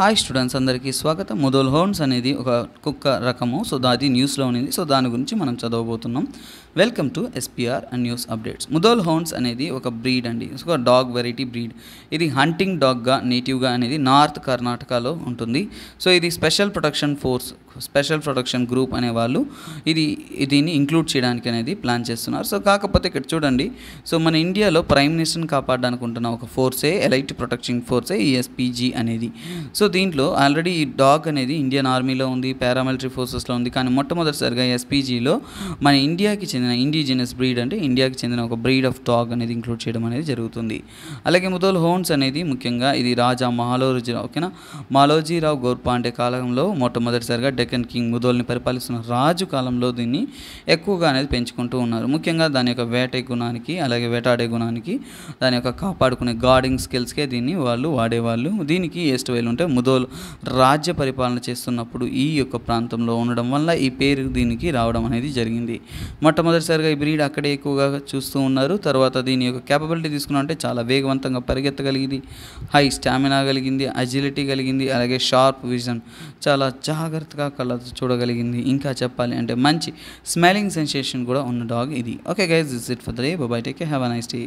hi students అందరికీ స్వాగతం మొదల్ హోన్స్ అనేది ఒక కుక్క రకము సో అది న్యూస్లో ఉన్నది సో దాని గురించి మనం చదవబోతున్నాం welcome to SPR and news updates Mudhol hounds అనేది ఒక బ్రీడ్ అండి ఒక డాగ్ వెరైటీ బ్రీడ్ ఇది హంటింగ్ డాగ్గా నేటివ్గా అనేది నార్త్ కర్ణాటకలో ఉంటుంది సో ఇది special protection force special protection group అనే వాళ్ళు ఇది దీన్ని ఇంక్లూడ్ చేయడానికి అనేది ప్లాన్ చేస్తున్నారు సో కాకపోతే ఇక్కడ చూడండి సో మన ఇండియాలో ప్రైమ్ మినిస్టర్ని కాపాడడానికి ఉంటున్న ఒక ఫోర్సే ఎలైట్ ప్రొటెక్షన్ ఫోర్సే ఈఎస్పీజీ అనేది సో దీంట్లో ఆల్రెడీ ఈ డాగ్ అనేది ఇండియన్ ఆర్మీలో ఉంది పారామిలిటరీ ఫోర్సెస్లో ఉంది కానీ మొట్టమొదటిసారిగా ఎస్పీజీలో మన ఇండియాకి చెందిన చెందిన ఇండిజినస్ బ్రీడ్ అంటే ఇండియాకి చెందిన ఒక బ్రీడ్ ఆఫ్ డాగ్ అనేది ఇంక్లూడ్ చేయడం అనేది జరుగుతుంది అలాగే ముదోల్ హోన్స్ అనేది ముఖ్యంగా ఇది రాజా మహాలోజీరావు ఓకేనా మాలోజీరావు గోర్పాండే కాలంలో మొట్టమొదటిసారిగా డెక్కన్ కింగ్ ముదోల్ని పరిపాలిస్తున్న రాజు కాలంలో దీన్ని ఎక్కువగా అనేది పెంచుకుంటూ ఉన్నారు ముఖ్యంగా దాని యొక్క వేటే గుణానికి అలాగే వేటాడే గుణానికి దాని యొక్క కాపాడుకునే గార్డింగ్ స్కిల్స్కే దీన్ని వాళ్ళు వాడేవాళ్ళు దీనికి ఎస్ట్ వేలు ఉంటే ముదోల్ రాజ్య పరిపాలన చేస్తున్నప్పుడు ఈ యొక్క ప్రాంతంలో ఉండడం వల్ల ఈ పేరు దీనికి రావడం అనేది జరిగింది మొట్టమొదటి మొట్టమొదటిసారిగా ఈ బ్రీడ్ అక్కడే ఎక్కువగా చూస్తూ ఉన్నారు తర్వాత దీని యొక్క క్యాపబిలిటీ తీసుకున్నా అంటే చాలా వేగవంతంగా పరిగెత్తగలిగింది హై స్టామినా కలిగింది అజిలిటీ కలిగింది అలాగే షార్ప్ విజన్ చాలా జాగ్రత్తగా కళ్ళతో చూడగలిగింది ఇంకా చెప్పాలి అంటే మంచి స్మెలింగ్ సెన్సేషన్ కూడా ఉన్న డాగ్ ఇది okay guys is it for the day bye take have a nice day